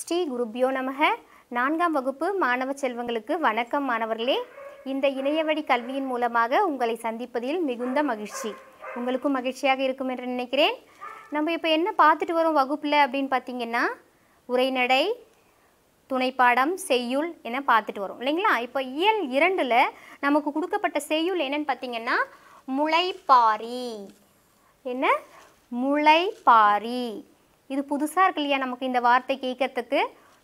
ஸ்ரீ குருப்யோ நமக நான்காம் வகுப்பு மாணவ செல்வங்களுக்கு வணக்கம் மாணவர்களே இந்த இணையவழி கல்வியின் மூலமாக உங்களை சந்திப்பதில் மிகுந்த மகிழ்ச்சி உங்களுக்கும் மகிழ்ச்சியாக இருக்கும் என்று நினைக்கிறேன் நம்ம இப்போ என்ன பார்த்துட்டு வரும் வகுப்பில் அப்படின்னு பார்த்தீங்கன்னா உரைநடை துணைப்பாடம் செய்யுள் என பார்த்துட்டு வரும் இல்லைங்களா இப்போ இயல் இரண்டில் நமக்கு கொடுக்கப்பட்ட செய்யுள் என்னன்னு பார்த்தீங்கன்னா முளைப்பாரி என்ன முளைப்பாரி இது புதுசாக இருக்கு இல்லையா நமக்கு இந்த வார்த்தை கேட்கறதுக்கு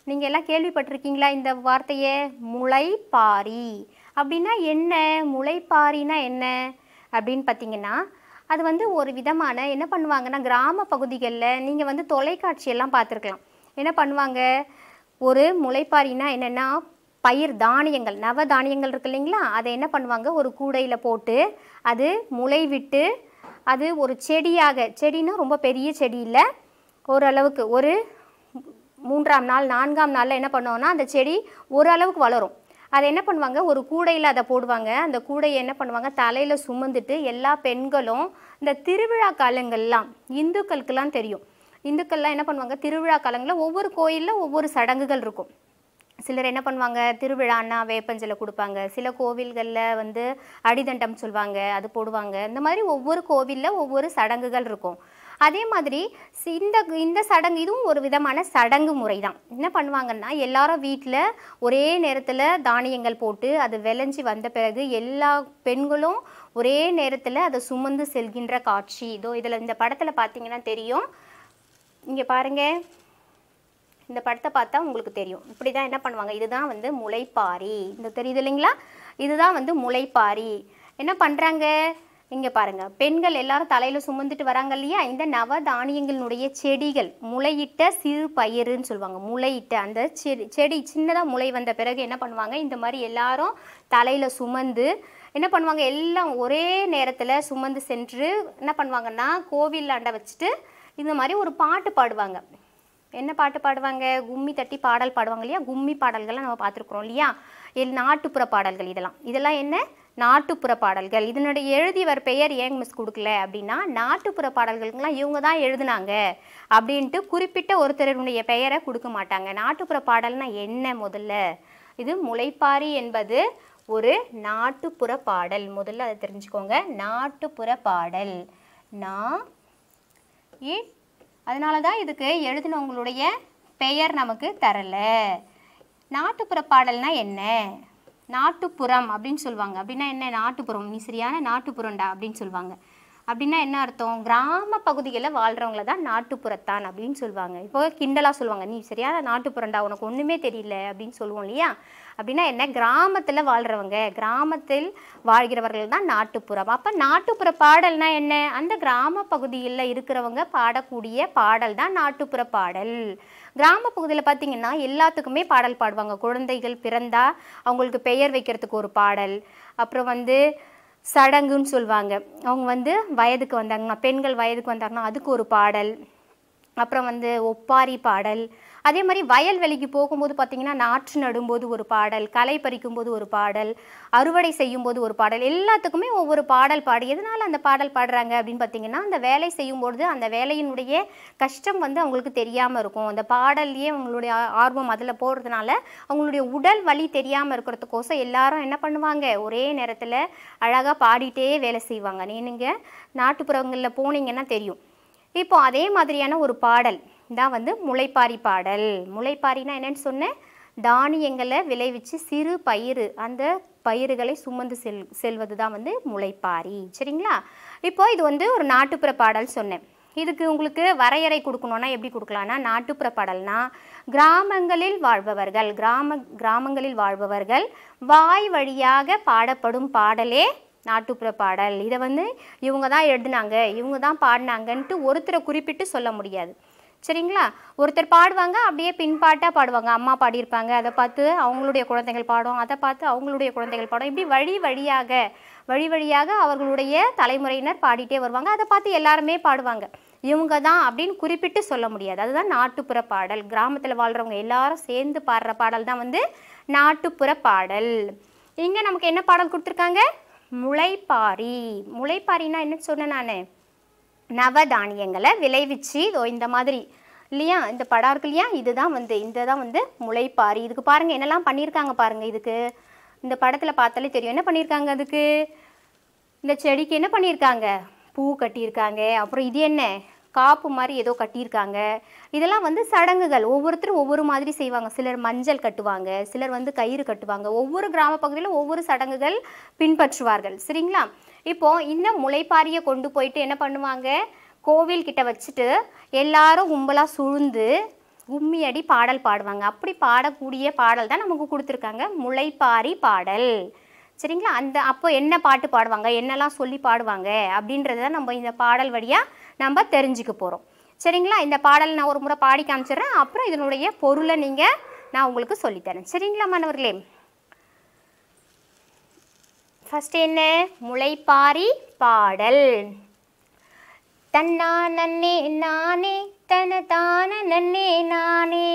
நீங்கள் எல்லாம் கேள்விப்பட்டிருக்கீங்களா இந்த வார்த்தையை முளைப்பாரி அப்படின்னா என்ன முளைப்பாரினா என்ன அப்படின்னு பார்த்தீங்கன்னா அது வந்து ஒரு விதமான என்ன பண்ணுவாங்கன்னா கிராம பகுதிகளில் நீங்கள் வந்து தொலைக்காட்சியெல்லாம் பார்த்துருக்கலாம் என்ன பண்ணுவாங்க ஒரு முளைப்பாரினா என்னென்னா பயிர் தானியங்கள் நவ தானியங்கள் இருக்கு இல்லைங்களா அதை என்ன பண்ணுவாங்க ஒரு கூடையில் போட்டு அது முளை விட்டு அது ஒரு செடியாக செடின்னா ரொம்ப பெரிய செடி இல்லை ஓரளவுக்கு ஒரு மூன்றாம் நாள் நான்காம் நாளில் என்ன பண்ணுவோன்னா அந்த செடி ஓரளவுக்கு வளரும் அதை என்ன பண்ணுவாங்க ஒரு கூடையில் அதை போடுவாங்க அந்த கூடையை என்ன பண்ணுவாங்க தலையில் சுமந்துட்டு எல்லா பெண்களும் இந்த திருவிழா காலங்கள்லாம் இந்துக்களுக்கெல்லாம் தெரியும் இந்துக்கள்லாம் என்ன பண்ணுவாங்க திருவிழா காலங்களில் ஒவ்வொரு கோயிலில் ஒவ்வொரு சடங்குகள் இருக்கும் சிலர் என்ன பண்ணுவாங்க திருவிழான்னா வேப்பஞ்சலை கொடுப்பாங்க சில கோவில்களில் வந்து அடிதண்டம் சொல்லுவாங்க அது போடுவாங்க இந்த மாதிரி ஒவ்வொரு கோவிலில் ஒவ்வொரு சடங்குகள் இருக்கும் அதே மாதிரி இந்த இந்த சடங்கு இதுவும் ஒரு விதமான சடங்கு முறை தான் என்ன பண்ணுவாங்கன்னா எல்லாரும் வீட்டில் ஒரே நேரத்தில் தானியங்கள் போட்டு அது விளைஞ்சி வந்த பிறகு எல்லா பெண்களும் ஒரே நேரத்தில் அதை சுமந்து செல்கின்ற காட்சி இதோ இதில் இந்த படத்தில் பார்த்தீங்கன்னா தெரியும் இங்கே பாருங்கள் இந்த படத்தை பார்த்தா உங்களுக்கு தெரியும் இப்படி தான் என்ன பண்ணுவாங்க இதுதான் வந்து முளைப்பாரி இந்த தெரியுது இல்லைங்களா இதுதான் வந்து முளைப்பாரி என்ன பண்ணுறாங்க இங்கே பாருங்கள் பெண்கள் எல்லாரும் தலையில் சுமந்துட்டு வராங்க இல்லையா இந்த நவ தானியங்களினுடைய செடிகள் முளையிட்ட சிறு பயிருன்னு சொல்லுவாங்க முளையிட்ட அந்த செடி செடி சின்னதாக முளை வந்த பிறகு என்ன பண்ணுவாங்க இந்த மாதிரி எல்லாரும் தலையில் சுமந்து என்ன பண்ணுவாங்க எல்லாம் ஒரே நேரத்தில் சுமந்து சென்று என்ன பண்ணுவாங்கன்னா கோவில் அண்டை வச்சுட்டு இந்த மாதிரி ஒரு பாட்டு பாடுவாங்க என்ன பாட்டு பாடுவாங்க கும்மி தட்டி பாடல் பாடுவாங்க இல்லையா கும்மி பாடல்கள்லாம் நம்ம பார்த்துருக்குறோம் இல்லையா எல் நாட்டுப்புற பாடல்கள் இதெல்லாம் இதெல்லாம் என்ன நாட்டுப்புற பாடல்கள் இதனுடைய எழுதியவர் பெயர் ஏங் மிஸ் கொடுக்கல அப்படின்னா நாட்டுப்புற பாடல்களுக்கெல்லாம் இவங்க தான் எழுதுனாங்க அப்படின்ட்டு குறிப்பிட்ட ஒருத்தருடைய பெயரை கொடுக்க மாட்டாங்க நாட்டுப்புற பாடல்னா என்ன முதல்ல இது முளைப்பாரி என்பது ஒரு நாட்டுப்புற பாடல் முதல்ல அதை தெரிஞ்சுக்கோங்க நாட்டுப்புற பாடல் நான் அதனால தான் இதுக்கு எழுதினவங்களுடைய பெயர் நமக்கு தரலை நாட்டுப்புற பாடல்னா என்ன நாட்டுப்புறம் அப்படின்னு சொல்லுவாங்க அப்படின்னா என்ன நாட்டுப்புறம் நீ சரியான நாட்டுப்புறம்டா அப்படின்னு சொல்லுவாங்க அப்படின்னா என்ன அர்த்தம் கிராம பகுதிகளில் வாழ்கிறவங்கள தான் நாட்டுப்புறத்தான் அப்படின்னு சொல்லுவாங்க இப்போ கிண்டலாக சொல்லுவாங்க நீ சரியான நாட்டுப்புறண்டா உனக்கு ஒன்றுமே தெரியல அப்படின்னு சொல்லுவோம் இல்லையா அப்படின்னா என்ன கிராமத்தில் வாழ்கிறவங்க கிராமத்தில் வாழ்கிறவர்கள் தான் நாட்டுப்புறம் அப்போ நாட்டுப்புற பாடல்னா என்ன அந்த கிராம பகுதியில் இருக்கிறவங்க பாடக்கூடிய பாடல் தான் நாட்டுப்புற பாடல் கிராம பகுதியில் பார்த்தீங்கன்னா எல்லாத்துக்குமே பாடல் பாடுவாங்க குழந்தைகள் பிறந்தா அவங்களுக்கு பெயர் வைக்கிறதுக்கு ஒரு பாடல் அப்புறம் வந்து சடங்குன்னு சொல்லுவாங்க அவங்க வந்து வயதுக்கு வந்தாங்கன்னா பெண்கள் வயதுக்கு வந்தாங்கன்னா அதுக்கு ஒரு பாடல் அப்புறம் வந்து ஒப்பாரி பாடல் அதே மாதிரி வயல்வெளிக்கு போகும்போது பார்த்திங்கன்னா நாற்று நடும்போது ஒரு பாடல் களை பறிக்கும்போது ஒரு பாடல் அறுவடை செய்யும்போது ஒரு பாடல் எல்லாத்துக்குமே ஒவ்வொரு பாடல் பாடி எதனால் அந்த பாடல் பாடுறாங்க அப்படின்னு பார்த்தீங்கன்னா அந்த வேலை செய்யும்போது அந்த வேலையினுடைய கஷ்டம் வந்து அவங்களுக்கு தெரியாமல் இருக்கும் அந்த பாடல்லையே அவங்களுடைய ஆர்வம் அதில் போடுறதுனால அவங்களுடைய உடல் வலி தெரியாமல் இருக்கிறதுக்கோசம் எல்லாரும் என்ன பண்ணுவாங்க ஒரே நேரத்தில் அழகாக பாடிட்டே வேலை செய்வாங்க நீங்கள் நாட்டுப்புறங்களில் போனீங்கன்னா தெரியும் இப்போ அதே மாதிரியான ஒரு பாடல் தான் வந்து முளைப்பாரி பாடல் முளைப்பாரினா என்னன்னு சொன்னேன் தானியங்களை விளைவிச்சு சிறு பயிர் அந்த பயிர்களை சுமந்து செல் செல்வது தான் வந்து முளைப்பாரி சரிங்களா இப்போ இது வந்து ஒரு நாட்டுப்புற பாடல் சொன்னேன் இதுக்கு உங்களுக்கு வரையறை கொடுக்கணுன்னா எப்படி கொடுக்கலான்னா நாட்டுப்புற பாடல்னா கிராமங்களில் வாழ்பவர்கள் கிராம கிராமங்களில் வாழ்பவர்கள் வாய் வழியாக பாடப்படும் பாடலே நாட்டுப்புற பாடல் இதை வந்து இவங்க தான் எழுதினாங்க இவங்க தான் பாடினாங்கன்ட்டு ஒருத்தரை குறிப்பிட்டு சொல்ல முடியாது சரிங்களா ஒருத்தர் பாடுவாங்க அப்படியே பின்பாட்டாக பாடுவாங்க அம்மா பாடியிருப்பாங்க அதை பார்த்து அவங்களுடைய குழந்தைகள் பாடும் அதை பார்த்து அவங்களுடைய குழந்தைகள் பாடும் இப்படி வழி வழியாக வழி வழியாக அவர்களுடைய தலைமுறையினர் பாடிட்டே வருவாங்க அதை பார்த்து எல்லாருமே பாடுவாங்க இவங்க தான் அப்படின்னு குறிப்பிட்டு சொல்ல முடியாது அதுதான் நாட்டுப்புற பாடல் கிராமத்தில் வாழ்கிறவங்க எல்லாரும் சேர்ந்து பாடுற பாடல் தான் வந்து நாட்டுப்புற பாடல் இங்கே நமக்கு என்ன பாடல் கொடுத்துருக்காங்க முளைப்பாரி முளைப்பாரின்னா என்ன சொன்னேன் நான் நவதானியங்களை விளைவிச்சு இதோ இந்த மாதிரி இல்லையா இந்த படம் இருக்கு இல்லையா இதுதான் வந்து இந்த தான் வந்து முளைப்பாரி இதுக்கு பாருங்கள் என்னெல்லாம் பண்ணியிருக்காங்க பாருங்கள் இதுக்கு இந்த படத்தில் பார்த்தாலே தெரியும் என்ன பண்ணியிருக்காங்க அதுக்கு இந்த செடிக்கு என்ன பண்ணியிருக்காங்க பூ கட்டியிருக்காங்க அப்புறம் இது என்ன காப்பு மாதிரி ஏதோ கட்டியிருக்காங்க இதெல்லாம் வந்து சடங்குகள் ஒவ்வொருத்தரும் ஒவ்வொரு மாதிரி செய்வாங்க சிலர் மஞ்சள் கட்டுவாங்க சிலர் வந்து கயிறு கட்டுவாங்க ஒவ்வொரு கிராம பகுதியிலும் ஒவ்வொரு சடங்குகள் பின்பற்றுவார்கள் சரிங்களா இப்போது இந்த முளைப்பாரியை கொண்டு போயிட்டு என்ன பண்ணுவாங்க கோவில்கிட்ட வச்சுட்டு எல்லாரும் கும்பலாக சுழ்ந்து கும்மியடி பாடல் பாடுவாங்க அப்படி பாடக்கூடிய பாடல் தான் நமக்கு கொடுத்துருக்காங்க முளைப்பாரி பாடல் சரிங்களா அந்த அப்போ என்ன பாட்டு பாடுவாங்க என்னெல்லாம் சொல்லி பாடுவாங்க அப்படின்றத நம்ம இந்த பாடல் வழியாக நம்ம தெரிஞ்சுக்க போகிறோம் சரிங்களா இந்த பாடல் நான் ஒரு முறை பாடி காமிச்சிடுறேன் அப்புறம் இதனுடைய பொருளை நீங்கள் நான் உங்களுக்கு சொல்லித்தரேன் சரிங்களா மாணவர்களே ஃபஸ்ட் என்ன முளைப்பாரி பாடல் தன்னா நன்னே நானே தான நன்னே நானே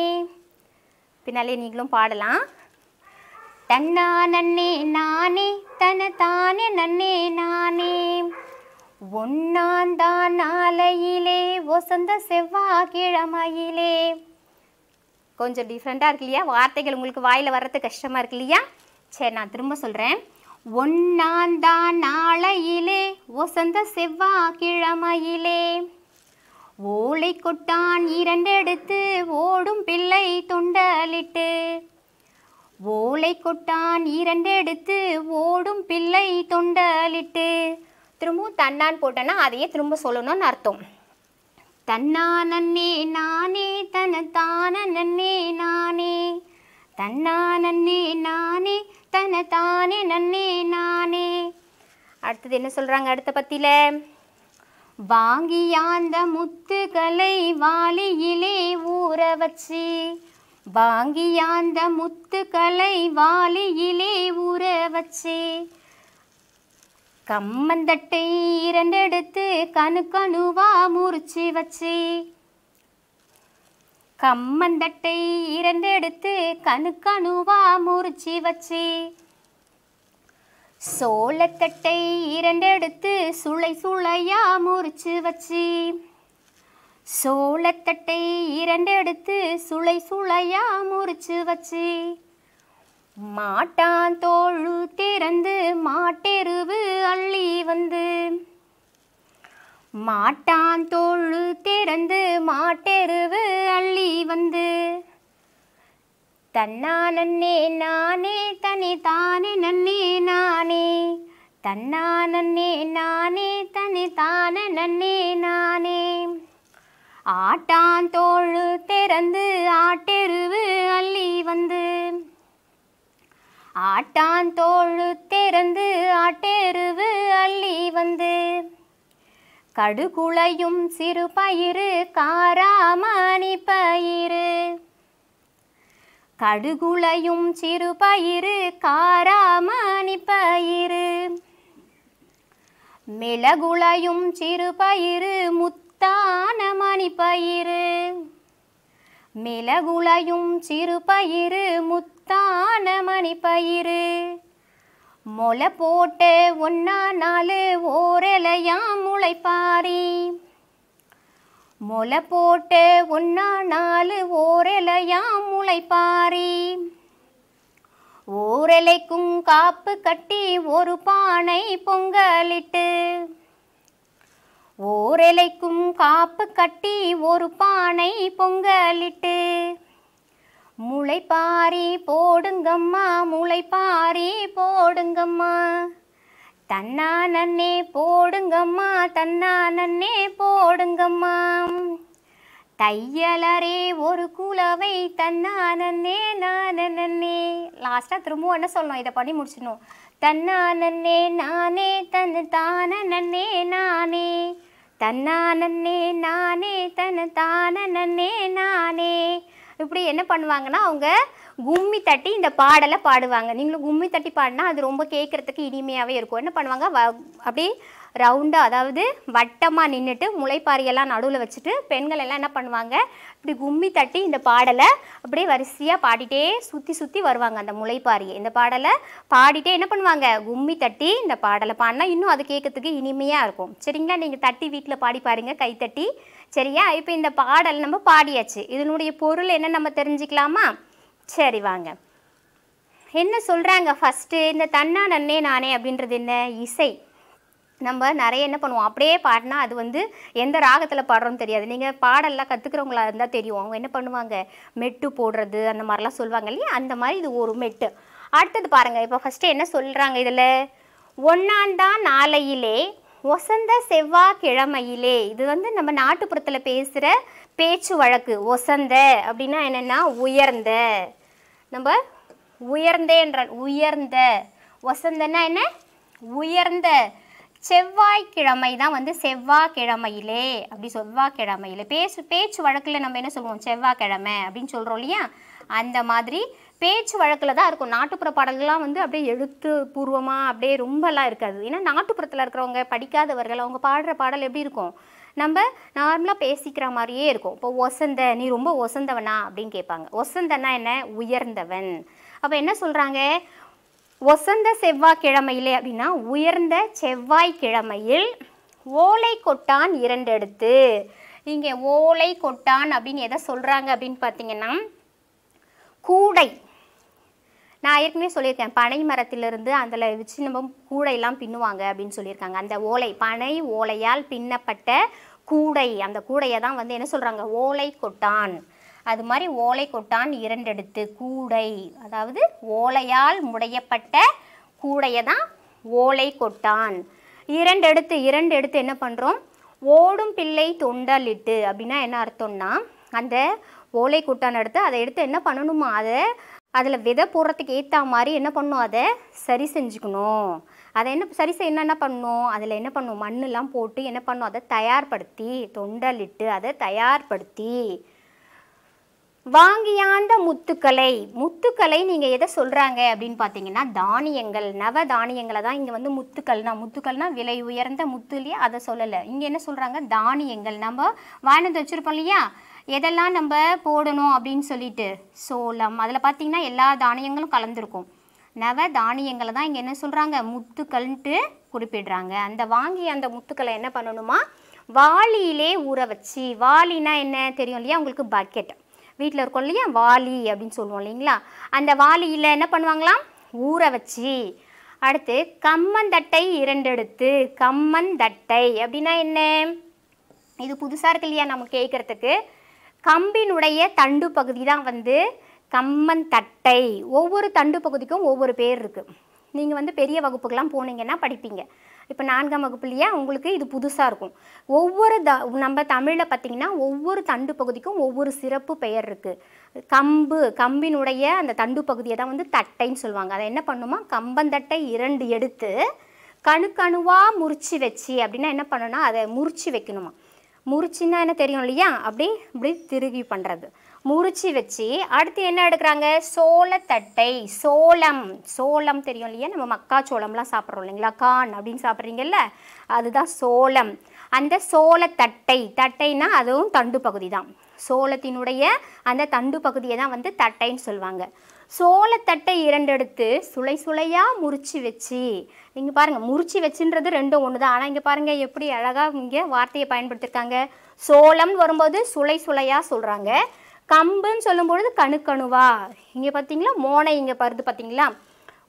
பின்னாலே நீங்களும் பாடலாம் தன்னா நன்னே நானே தானே நன்னே நானே ஒன்னாந்தான் ஆலையிலே ஒசந்த செவ்வாய்க்கிழமையிலே கொஞ்சம் டிஃப்ரெண்ட்டாக இருக்கு இல்லையா வார்த்தைகள் உங்களுக்கு வாயில் வர்றது கஷ்டமாக இருக்கு இல்லையா சரி நான் திரும்ப சொல்கிறேன் ஒன்னாந்தான் நாளையிலே ஒசந்த கிழமையிலே ஓலை கொட்டான் இரண்டெடுத்து ஓடும் பிள்ளை தொண்டலிட்டு ஓலை கொட்டான் இரண்டெடுத்து ஓடும் பிள்ளை தொண்டலிட்டு திரும்பவும் தன்னான் போட்டேன்னா அதையே திரும்ப சொல்லணும்னு அர்த்தம் தன்னா நன்னே நானே தன தான நன்னே நானே தன்னா நன்னே நானே தன தானே நன்னே நானே அடுத்தது என்ன சொல்கிறாங்க அடுத்த பத்தியில் வாங்கியாந்த முத்துக்களை வாலியிலே ஊற வச்சு வாங்கியாந்த முத்துக்களை வாலியிலே ஊற வச்சு கம்மந்தட்டை இரண்டெடுத்து கணு கணுவா முறிச்சு வச்சு கம்மந்தட்டை இரண்டெடுத்து கணுக்கணுவா முறிச்சி வச்சு சோளத்தட்டை இரண்டெடுத்து சுளை சுளையா முறிச்சு வச்சு சோளத்தட்டை இரண்டெடுத்து சுளை சுளையா முறிச்சு வச்சு மாட்டான் தோழு திறந்து மாட்டெருவு அள்ளி வந்து மாட்டான் தோழு திறந்து மாட்டெருவு அள்ளி வந்து தன்னானே நானே தனி தானே நன்னே நானே தன்னானே நானே தனி தானே நன்னே நானே ஆட்டான் தோழு திறந்து ஆட்டெருவு அள்ளி வந்து ஆட்டான் தோழு திறந்து ஆட்டெருவு அள்ளி வந்து கடுகுளையும் சிறு பயிறு காராமணி பயிறு கடுகுளையும் சிறு பயிறு காராமணி பயிறு மிளகுளையும் சிறு பயிறு முத்தான மணி பயிறு மிளகுளையும் சிறு பயிறு முத்தான மணி பயிறு மொளை போட்டு ஒன்னா நாலு ஓரலையாம் முளைப்பாரி மொளை போட்டு ஒன்னா நாலு ஓரலையாம் முளைப்பாரி ஓரலைக்கும் காப்பு கட்டி ஒரு பானை பொங்கலிட்டு ஓரலைக்கும் காப்பு கட்டி ஒரு பானை பொங்கலிட்டு முளைப்பாரி போடுங்கம்மா முளைப்பாரி போடுங்கம்மா தன்னா நன்னே போடுங்கம்மா தன்னா நன்னே போடுங்கம்மா தையலரே ஒரு குலவை தன்னா நன்னே தன்னானே நன்னே லாஸ்ட்டாக திரும்பவும் என்ன சொல்லணும் இதை பண்ணி முடிச்சிடணும் நன்னே நானே தன் தான நன்னே நானே நன்னே நானே தன் நன்னே நானே இப்படி என்ன பண்ணுவாங்கன்னா அவங்க கும்மி தட்டி இந்த பாடலை பாடுவாங்க நீங்களும் கும்மி தட்டி பாடினா அது ரொம்ப கேட்குறதுக்கு இனிமையாகவே இருக்கும் என்ன பண்ணுவாங்க வ அப்படியே ரவுண்டாக அதாவது வட்டமாக நின்றுட்டு முளைப்பாரியெல்லாம் நடுவில் வச்சுட்டு பெண்கள் எல்லாம் என்ன பண்ணுவாங்க இப்படி கும்மி தட்டி இந்த பாடலை அப்படியே வரிசையாக பாடிட்டே சுற்றி சுற்றி வருவாங்க அந்த முளைப்பாரியை இந்த பாடலை பாடிட்டே என்ன பண்ணுவாங்க கும்மி தட்டி இந்த பாடலை பாடினா இன்னும் அது கேட்கறதுக்கு இனிமையாக இருக்கும் சரிங்களா நீங்கள் தட்டி வீட்டில் பாடி பாருங்கள் கைத்தட்டி சரியா இப்போ இந்த பாடல் நம்ம பாடியாச்சு இதனுடைய பொருள் என்ன நம்ம தெரிஞ்சுக்கலாமா சரி வாங்க என்ன சொல்கிறாங்க ஃபஸ்ட்டு இந்த தன்னா நன்னே நானே அப்படின்றது என்ன இசை நம்ம நிறைய என்ன பண்ணுவோம் அப்படியே பாடினா அது வந்து எந்த ராகத்தில் பாடுறோம்னு தெரியாது நீங்கள் பாடெல்லாம் கற்றுக்கிறவங்களா இருந்தால் தெரியும் அவங்க என்ன பண்ணுவாங்க மெட்டு போடுறது அந்த மாதிரிலாம் சொல்லுவாங்க இல்லையா அந்த மாதிரி இது ஒரு மெட்டு அடுத்தது பாருங்கள் இப்போ ஃபஸ்ட்டு என்ன சொல்கிறாங்க இதில் ஒன்னாந்தான் நாளையிலே ஒசந்த செவ்வாய்க்கிழமையிலே இது வந்து நம்ம நாட்டுப்புறத்தில் பேசுகிற பேச்சு வழக்கு ஒசந்த அப்படின்னா என்னென்னா உயர்ந்த நம்ம உயர்ந்தேன்ற உயர்ந்த ஒசந்தன்னா என்ன உயர்ந்த செவ்வாய்க்கிழமை தான் வந்து செவ்வாய்க்கிழமையிலே அப்படி செவ்வாய்க்கிழமையிலே பேசு பேச்சு வழக்கில் நம்ம என்ன சொல்லுவோம் செவ்வாய்க்கிழமை அப்படின்னு சொல்கிறோம் இல்லையா அந்த மாதிரி பேச்சு வழக்கில் தான் இருக்கும் நாட்டுப்புற பாடல்கள்லாம் வந்து அப்படியே எழுத்து பூர்வமாக அப்படியே ரொம்பலாம் இருக்காது ஏன்னா நாட்டுப்புறத்தில் இருக்கிறவங்க படிக்காதவர்கள் அவங்க பாடுற பாடல் எப்படி இருக்கும் நம்ம நார்மலாக பேசிக்கிற மாதிரியே இருக்கும் இப்போ ஒசந்த நீ ரொம்ப ஒசந்தவனா அப்படின்னு கேட்பாங்க ஒசந்தன்னா என்ன உயர்ந்தவன் அப்போ என்ன சொல்கிறாங்க ஒசந்த செவ்வாய்க்கிழமையிலே அப்படின்னா உயர்ந்த செவ்வாய்க்கிழமையில் ஓலை கொட்டான் இரண்டெடுத்து இங்கே ஓலை கொட்டான் அப்படின்னு எதை சொல்கிறாங்க அப்படின்னு பார்த்தீங்கன்னா கூடை நான் ஏற்கனவே சொல்லியிருக்கேன் பனை மரத்திலிருந்து அதில் வச்சு நம்ம கூடையெல்லாம் பின்னுவாங்க அப்படின்னு சொல்லியிருக்காங்க அந்த ஓலை பனை ஓலையால் பின்னப்பட்ட கூடை அந்த கூடையை தான் வந்து என்ன சொல்கிறாங்க ஓலை கொட்டான் அது மாதிரி ஓலை கொட்டான் இரண்டெடுத்து கூடை அதாவது ஓலையால் முடையப்பட்ட கூடையை தான் ஓலை கொட்டான் இரண்டெடுத்து இரண்டு எடுத்து என்ன பண்ணுறோம் ஓடும் பிள்ளை தொண்டலிட்டு அப்படின்னா என்ன அர்த்தம்னா அந்த ஓலை கொட்டான் எடுத்து அதை எடுத்து என்ன பண்ணணுமா அதை அதில் விதை போடுறதுக்கு ஏற்ற மாதிரி என்ன பண்ணும் அதை சரி செஞ்சுக்கணும் அதை என்ன சரி செய்ய என்னென்ன பண்ணும் அதில் என்ன பண்ணும் மண்ணெலாம் போட்டு என்ன பண்ணும் அதை தயார்படுத்தி தொண்டலிட்டு அதை தயார்படுத்தி வாங்கியாந்த முத்துக்களை முத்துக்களை நீங்கள் எதை சொல்கிறாங்க அப்படின்னு பார்த்தீங்கன்னா தானியங்கள் நவ தானியங்களை தான் இங்கே வந்து முத்துக்கள்னா முத்துக்கள்னா விலை உயர்ந்த முத்து இல்லையா அதை சொல்லலை இங்கே என்ன சொல்கிறாங்க தானியங்கள் நம்ம வாங்கினது வச்சுருப்போம் இல்லையா எதெல்லாம் நம்ம போடணும் அப்படின்னு சொல்லிட்டு சோளம் அதில் பார்த்தீங்கன்னா எல்லா தானியங்களும் கலந்துருக்கும் நவ தானியங்களை தான் இங்கே என்ன சொல்கிறாங்க முத்துக்கள்ன்ட்டு குறிப்பிடுறாங்க அந்த வாங்கி அந்த முத்துக்களை என்ன பண்ணணுமா வாளியிலே ஊற வச்சு வாளினா என்ன தெரியும் இல்லையா உங்களுக்கு பக்கெட் வீட்டில் இருக்கோம் இல்லையா வாளி அப்படின்னு சொல்லுவோம் இல்லைங்களா அந்த வாளியில் என்ன பண்ணுவாங்களாம் ஊற வச்சு அடுத்து கம்மந்தட்டை இரண்டெடுத்து கம்மந்தட்டை அப்படின்னா என்ன இது புதுசாக இருக்கு இல்லையா நம்ம கேட்குறதுக்கு கம்பினுடைய தண்டு பகுதி தான் வந்து கம்மன் தட்டை ஒவ்வொரு தண்டு பகுதிக்கும் ஒவ்வொரு பேர் இருக்குது நீங்கள் வந்து பெரிய வகுப்புக்கெலாம் போனீங்கன்னா படிப்பீங்க இப்போ நான்காம் வகுப்புலையே உங்களுக்கு இது புதுசாக இருக்கும் ஒவ்வொரு த நம்ம தமிழில் பார்த்திங்கன்னா ஒவ்வொரு தண்டு பகுதிக்கும் ஒவ்வொரு சிறப்பு பெயர் இருக்குது கம்பு கம்பினுடைய அந்த தண்டு பகுதியை தான் வந்து தட்டைன்னு சொல்லுவாங்க அதை என்ன பண்ணுமா கம்பந்தட்டை இரண்டு எடுத்து கணுக்கணுவாக முறிச்சு வச்சு அப்படின்னா என்ன பண்ணணும்னா அதை முறிச்சு வைக்கணுமா முறிச்சின்னா என்ன தெரியும் இல்லையா அப்படி இப்படி திருகி பண்ணுறது முறிச்சு வச்சு அடுத்து என்ன எடுக்கிறாங்க சோளத்தட்டை சோளம் சோளம் தெரியும் இல்லையா நம்ம மக்காச்சோளம்லாம் சாப்பிட்றோம் இல்லைங்களா கான் அப்படின்னு சாப்பிட்றீங்கல்ல அதுதான் சோளம் அந்த சோளத்தட்டை தட்டைனா அதுவும் தண்டு பகுதி தான் சோளத்தினுடைய அந்த தண்டு பகுதியை தான் வந்து தட்டைன்னு சொல்லுவாங்க சோளத்தட்டை இரண்டெடுத்து சுளை சுளையாக முறிச்சு வச்சு இங்கே பாருங்கள் முறிச்சு வச்சுன்றது ரெண்டும் ஒன்று தான் ஆனால் இங்கே பாருங்கள் எப்படி அழகாக இங்கே வார்த்தையை பயன்படுத்தியிருக்காங்க சோளம்னு வரும்போது சுளை சுளையாக சொல்கிறாங்க கம்புன்னு சொல்லும்பொழுது கணுக்கணுவா இங்கே பார்த்தீங்களா மோனை இங்கே பருது பார்த்தீங்களா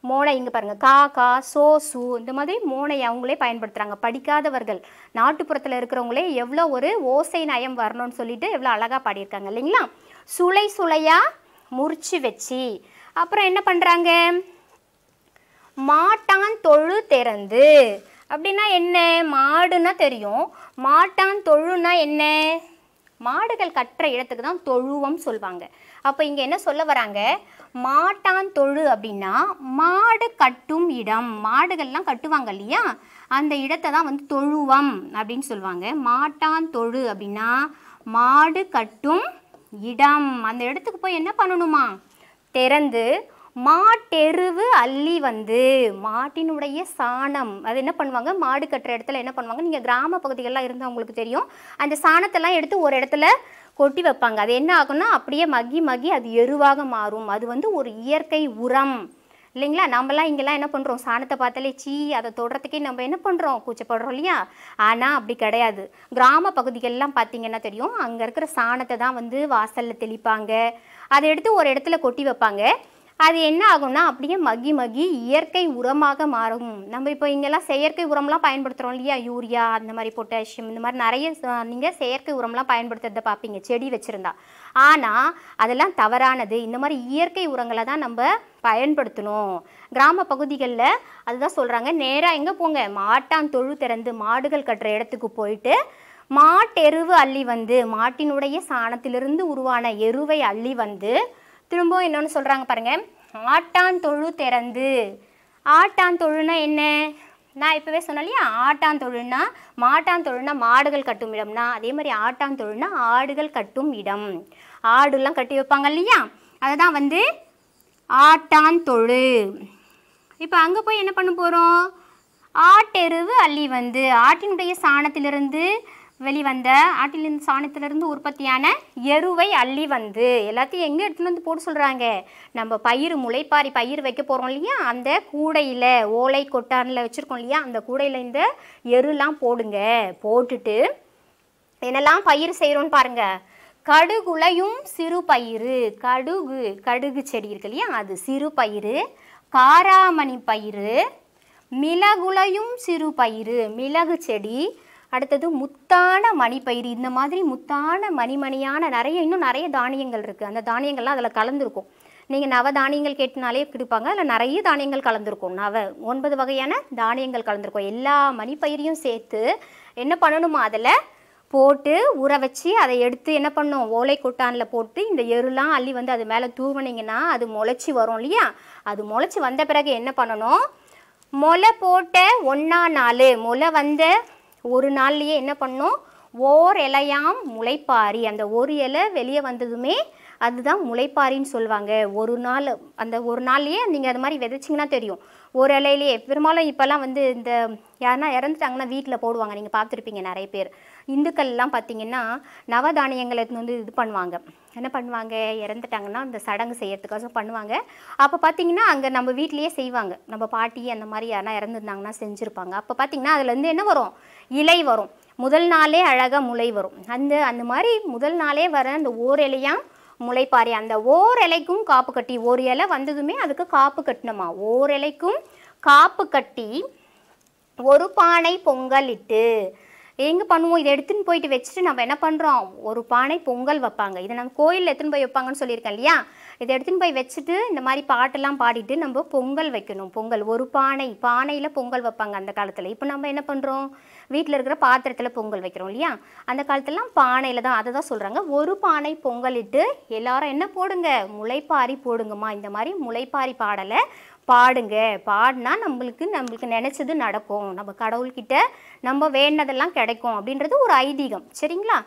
மோனை இங்கே பாருங்கள் கா கா சோ சு இந்த மாதிரி மோனை அவங்களே பயன்படுத்துகிறாங்க படிக்காதவர்கள் நாட்டுப்புறத்தில் இருக்கிறவங்களே எவ்வளோ ஒரு ஓசை நயம் வரணும்னு சொல்லிட்டு எவ்வளோ அழகாக பாடியிருக்காங்க இல்லைங்களா சுளை சுளையாக முறிச்சு வச்சு அப்புறம் என்ன பண்ணுறாங்க மாட்டான் தொழு திறந்து அப்படின்னா என்ன மாடுன்னா தெரியும் மாட்டான் தொழுன்னா என்ன மாடுகள் கற்ற இடத்துக்கு தான் தொழுவம் சொல்லுவாங்க அப்போ இங்கே என்ன சொல்ல வராங்க மாட்டான் தொழு அப்படின்னா மாடு கட்டும் இடம் மாடுகள்லாம் கட்டுவாங்க இல்லையா அந்த இடத்தை தான் வந்து தொழுவம் அப்படின்னு சொல்லுவாங்க மாட்டான் தொழு அப்படின்னா மாடு கட்டும் இடம் அந்த இடத்துக்கு போய் என்ன பண்ணணுமா திறந்து மாட்டெருவு அள்ளி வந்து மாட்டினுடைய சாணம் அது என்ன பண்ணுவாங்க மாடு கட்டுற இடத்துல என்ன பண்ணுவாங்க நீங்கள் கிராம பகுதிகளெலாம் இருந்தால் உங்களுக்கு தெரியும் அந்த சாணத்தெல்லாம் எடுத்து ஒரு இடத்துல கொட்டி வைப்பாங்க அது என்ன ஆகும்னா அப்படியே மகி மகி அது எருவாக மாறும் அது வந்து ஒரு இயற்கை உரம் இல்லைங்களா நம்மலாம் இங்கெல்லாம் என்ன பண்ணுறோம் சாணத்தை பார்த்தாலே சீ அதை தொடுறதுக்கே நம்ம என்ன பண்ணுறோம் கூச்சப்படுறோம் இல்லையா ஆனால் அப்படி கிடையாது கிராம பகுதிகள்லாம் பார்த்தீங்கன்னா தெரியும் அங்கே இருக்கிற சாணத்தை தான் வந்து வாசலில் தெளிப்பாங்க அதை எடுத்து ஒரு இடத்துல கொட்டி வைப்பாங்க அது என்ன ஆகும்னா அப்படியே மகி மகி இயற்கை உரமாக மாறும் நம்ம இப்போ இங்கெல்லாம் செயற்கை உரம்லாம் பயன்படுத்துகிறோம் இல்லையா யூரியா அந்த மாதிரி பொட்டாசியம் இந்த மாதிரி நிறைய நீங்கள் செயற்கை உரம்லாம் பயன்படுத்துறதை பார்ப்பீங்க செடி வச்சுருந்தா ஆனால் அதெல்லாம் தவறானது இந்த மாதிரி இயற்கை உரங்களை தான் நம்ம பயன்படுத்தணும் கிராம பகுதிகளில் அதுதான் சொல்கிறாங்க நேராக எங்கே போங்க மாட்டான் தொழு திறந்து மாடுகள் கட்டுற இடத்துக்கு போயிட்டு மாட்டெருவு அள்ளி வந்து மாட்டினுடைய சாணத்திலிருந்து உருவான எருவை அள்ளி வந்து திரும்பவும் இன்னொன்று சொல்கிறாங்க பாருங்கள் ஆட்டான் தொழு திறந்து ஆட்டான் தொழுனா என்ன நான் இப்போவே சொன்னாலையா ஆட்டான் தொழுனா மாட்டான் தொழுனா மாடுகள் கட்டும் இடம்னா அதே மாதிரி ஆட்டான் தொழுனா ஆடுகள் கட்டும் இடம் ஆடுலாம் கட்டி வைப்பாங்க இல்லையா அதுதான் வந்து ஆட்டான் தொழு இப்போ அங்கே போய் என்ன பண்ண போகிறோம் ஆட்டெருவு அள்ளி வந்து ஆட்டினுடைய சாணத்திலிருந்து வெளிவந்த ஆட்டிலிருந்து சாணத்திலிருந்து உற்பத்தியான எருவை அள்ளி வந்து எல்லாத்தையும் எங்கே எடுத்துகிட்டு வந்து போட்டு சொல்கிறாங்க நம்ம பயிர் முளைப்பாரி பயிர் வைக்க போகிறோம் இல்லையா அந்த கூடையில் ஓலை கொட்டானில் வச்சுருக்கோம் இல்லையா அந்த கூடையில் இந்த எருலாம் போடுங்க போட்டுட்டு என்னெல்லாம் பயிர் செய்கிறோன்னு பாருங்கள் கடுகுலையும் சிறு பயிறு கடுகு கடுகு செடி இருக்கு இல்லையா அது சிறு பயிறு காராமணி பயிறு மிளகுலையும் சிறு பயிறு மிளகு செடி அடுத்தது முத்தான மணிப்பயிறு இந்த மாதிரி முத்தான மணிமணியான நிறைய இன்னும் நிறைய தானியங்கள் இருக்குது அந்த தானியங்கள்லாம் அதில் கலந்துருக்கும் நீங்கள் நவ தானியங்கள் கேட்டனாலே கிடைப்பாங்க அதில் நிறைய தானியங்கள் கலந்துருக்கும் நவ ஒன்பது வகையான தானியங்கள் கலந்துருக்கும் எல்லா மணிப்பயிரையும் சேர்த்து என்ன பண்ணணுமா அதில் போட்டு ஊற வச்சு அதை எடுத்து என்ன பண்ணும் ஓலை கொட்டானில் போட்டு இந்த எருலாம் அள்ளி வந்து அது மேலே தூவினீங்கன்னா அது முளைச்சி வரும் இல்லையா அது முளைச்சி வந்த பிறகு என்ன பண்ணணும் முளை போட்ட ஒன்றா நாள் முளை வந்த ஒரு நாள்லேயே என்ன பண்ணோம் ஓர் இலையாம் முளைப்பாரி அந்த ஒரு இலை வெளியே வந்ததுமே அதுதான் முளைப்பாரின்னு சொல்லுவாங்க ஒரு நாள் அந்த ஒரு நாள்லேயே நீங்கள் அது மாதிரி விதைச்சிங்கன்னா தெரியும் ஒரு இலையிலேயே பெரும்பாலும் இப்போல்லாம் வந்து இந்த யாருன்னா இறந்துட்டாங்கன்னா வீட்டில் போடுவாங்க நீங்கள் பார்த்துருப்பீங்க நிறைய பேர் இந்துக்கள்லாம் பார்த்தீங்கன்னா நவதானியங்களை வந்து இது பண்ணுவாங்க என்ன பண்ணுவாங்க இறந்துட்டாங்கன்னா இந்த சடங்கு செய்கிறதுக்காக பண்ணுவாங்க அப்போ பார்த்தீங்கன்னா அங்கே நம்ம வீட்லேயே செய்வாங்க நம்ம பாட்டி அந்த மாதிரி யாரா இறந்துருந்தாங்கன்னா செஞ்சுருப்பாங்க அப்போ பார்த்தீங்கன்னா அதுலேருந்து என்ன வரும் இலை வரும் முதல் நாளே அழகாக முளை வரும் அந்த அந்த மாதிரி முதல் நாளே வர அந்த ஓர் இலையாக முளைப்பாரி அந்த ஓர் இலைக்கும் காப்பு கட்டி ஒரு இலை வந்ததுமே அதுக்கு காப்பு கட்டணுமா ஓர் இலைக்கும் காப்பு கட்டி ஒரு பானை பொங்கலிட்டு எங்கே பண்ணுவோம் இதை எடுத்துன்னு போயிட்டு வச்சுட்டு நம்ம என்ன பண்ணுறோம் ஒரு பானை பொங்கல் வைப்பாங்க இதை நம்ம கோயிலில் எடுத்துன்னு போய் வைப்பாங்கன்னு சொல்லியிருக்கேன் இல்லையா இதை எடுத்துன்னு போய் வச்சுட்டு இந்த மாதிரி பாட்டெல்லாம் பாடிட்டு நம்ம பொங்கல் வைக்கணும் பொங்கல் ஒரு பானை பானையில் பொங்கல் வைப்பாங்க அந்த காலத்தில் இப்போ நம்ம என்ன பண்ணுறோம் வீட்டில் இருக்கிற பாத்திரத்தில் பொங்கல் வைக்கிறோம் இல்லையா அந்த காலத்துலலாம் பானையில் தான் அதை தான் சொல்கிறாங்க ஒரு பானை பொங்கலிட்டு எல்லாரும் என்ன போடுங்க முளைப்பாரி போடுங்கம்மா இந்த மாதிரி முளைப்பாரி பாடலை பாடுங்க பாடினா நம்மளுக்கு நம்மளுக்கு நினச்சது நடக்கும் நம்ம கடவுள்கிட்ட நம்ம வேண்டதெல்லாம் கிடைக்கும் அப்படின்றது ஒரு ஐதீகம் சரிங்களா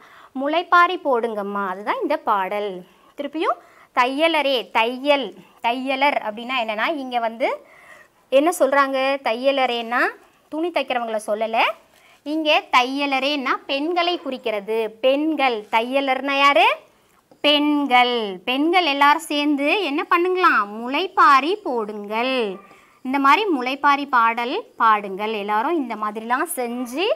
முளைப்பாரி போடுங்கம்மா அதுதான் இந்த பாடல் திருப்பியும் தையலரே தையல் தையலர் அப்படின்னா என்னென்னா இங்கே வந்து என்ன சொல்கிறாங்க தையலரேன்னா துணி தைக்கிறவங்கள சொல்லலை இங்கே தையலரேன்னா பெண்களை குறிக்கிறது பெண்கள் தையலர்னா யார் பெண்கள் பெண்கள் எல்லாரும் சேர்ந்து என்ன பண்ணுங்களாம் முளைப்பாரி போடுங்கள் இந்த மாதிரி முளைப்பாரி பாடல் பாடுங்கள் எல்லாரும் இந்த மாதிரிலாம் செஞ்சு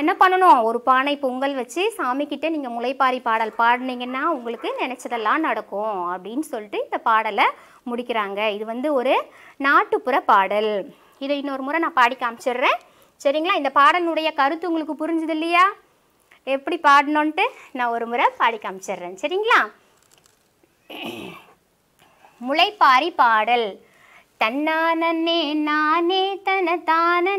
என்ன பண்ணணும் ஒரு பானை பொங்கல் வச்சு சாமிக்கிட்ட நீங்கள் முளைப்பாரி பாடல் பாடினீங்கன்னா உங்களுக்கு நினச்சதெல்லாம் நடக்கும் அப்படின்னு சொல்லிட்டு இந்த பாடலை முடிக்கிறாங்க இது வந்து ஒரு நாட்டுப்புற பாடல் இதை இன்னொரு முறை நான் பாடி காமிச்சிடுறேன் சரிங்களா இந்த பாடலுடைய கருத்து உங்களுக்கு புரிஞ்சுது இல்லையா எப்படி பாடணுன்ட்டு நான் ஒரு முறை பாடி காமிச்சிடுறேன் சரிங்களா முளைப்பாரி பாடல் தன்னானே நானே தன தானே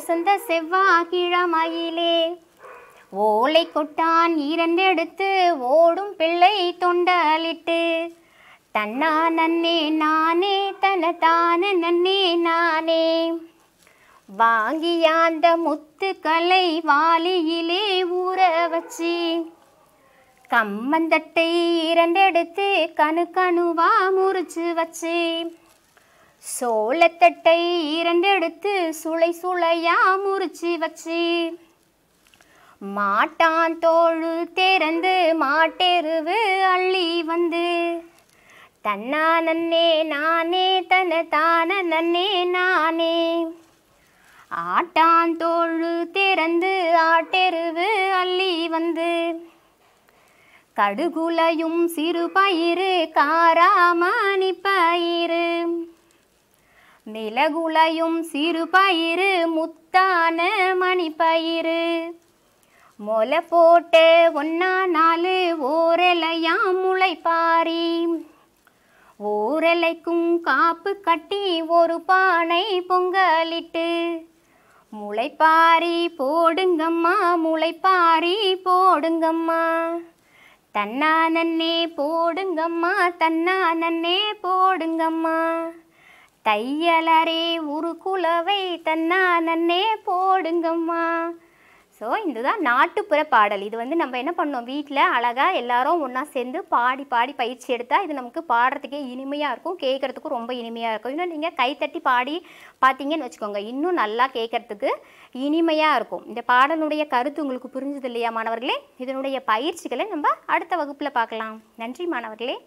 ஓசந்த செவ்வாகிழமயிலே ஓலை கொட்டான் இரண்டெடுத்து ஓடும் பிள்ளை தொண்டலிட்டு தன்னா நன்னே நானே தனதான நன்னே நானே வாங்கிய அந்த முத்துக்களை வாலியிலே ஊற வச்சு கம்மந்தட்டை இரண்டெடுத்து கணு கணுவா முறிச்சு வச்சு சோளத்தட்டை எடுத்து சுளை சுளையா முறிச்சு வச்சு மாட்டான் தோழு திறந்து மாட்டெருவு அள்ளி வந்து தன்னா நன்னே நானே தன தான நன்னே நானே ஆட்டான் தோழு திறந்து ஆட்டெருவு அள்ளி வந்து கடுகுலையும் சிறு பயிறு காராமணி பயிறு நிலகுலையும் சிறு பயிறு முத்தான மணிப்பயிறு மொல போட்டு ஒன்னா நாலு ஓரலையாம் முளைப்பாரி ஓரலைக்கும் காப்பு கட்டி ஒரு பானை பொங்கலிட்டு முளைப்பாரி போடுங்கம்மா முளைப்பாரி போடுங்கம்மா தன்னா நன்னே போடுங்கம்மா தன்னா நன்னே போடுங்கம்மா தையலரே ஒரு குலவை தன்னா நன்னே போடுங்கம்மா ஸோ இதுதான் நாட்டுப்புற பாடல் இது வந்து நம்ம என்ன பண்ணோம் வீட்டில் அழகாக எல்லாரும் ஒன்றா சேர்ந்து பாடி பாடி பயிற்சி எடுத்தால் இது நமக்கு பாடுறதுக்கே இனிமையாக இருக்கும் கேட்குறதுக்கும் ரொம்ப இனிமையாக இருக்கும் இன்னும் நீங்கள் கைத்தட்டி பாடி பார்த்தீங்கன்னு வச்சுக்கோங்க இன்னும் நல்லா கேட்குறதுக்கு இனிமையாக இருக்கும் இந்த பாடலுடைய கருத்து உங்களுக்கு புரிஞ்சது இல்லையா மாணவர்களே இதனுடைய பயிற்சிகளை நம்ம அடுத்த வகுப்பில் பார்க்கலாம் நன்றி மாணவர்களே